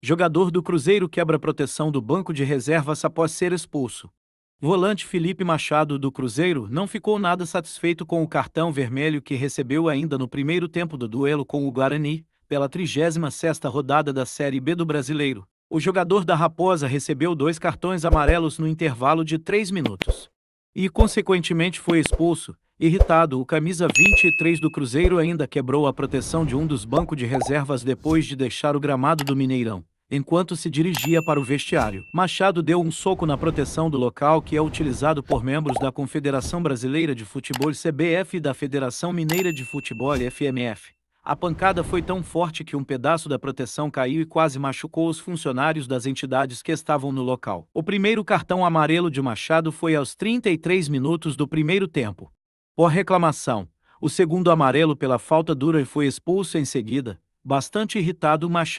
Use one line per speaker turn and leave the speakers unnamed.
Jogador do Cruzeiro quebra proteção do banco de reservas após ser expulso. Volante Felipe Machado do Cruzeiro não ficou nada satisfeito com o cartão vermelho que recebeu ainda no primeiro tempo do duelo com o Guarani, pela 36ª rodada da Série B do Brasileiro. O jogador da Raposa recebeu dois cartões amarelos no intervalo de três minutos. E, consequentemente, foi expulso. Irritado, o camisa 23 do Cruzeiro ainda quebrou a proteção de um dos bancos de reservas depois de deixar o gramado do Mineirão. Enquanto se dirigia para o vestiário, Machado deu um soco na proteção do local que é utilizado por membros da Confederação Brasileira de Futebol CBF e da Federação Mineira de Futebol FMF. A pancada foi tão forte que um pedaço da proteção caiu e quase machucou os funcionários das entidades que estavam no local. O primeiro cartão amarelo de Machado foi aos 33 minutos do primeiro tempo. Por reclamação, o segundo amarelo pela falta dura e foi expulso em seguida, bastante irritado Machado.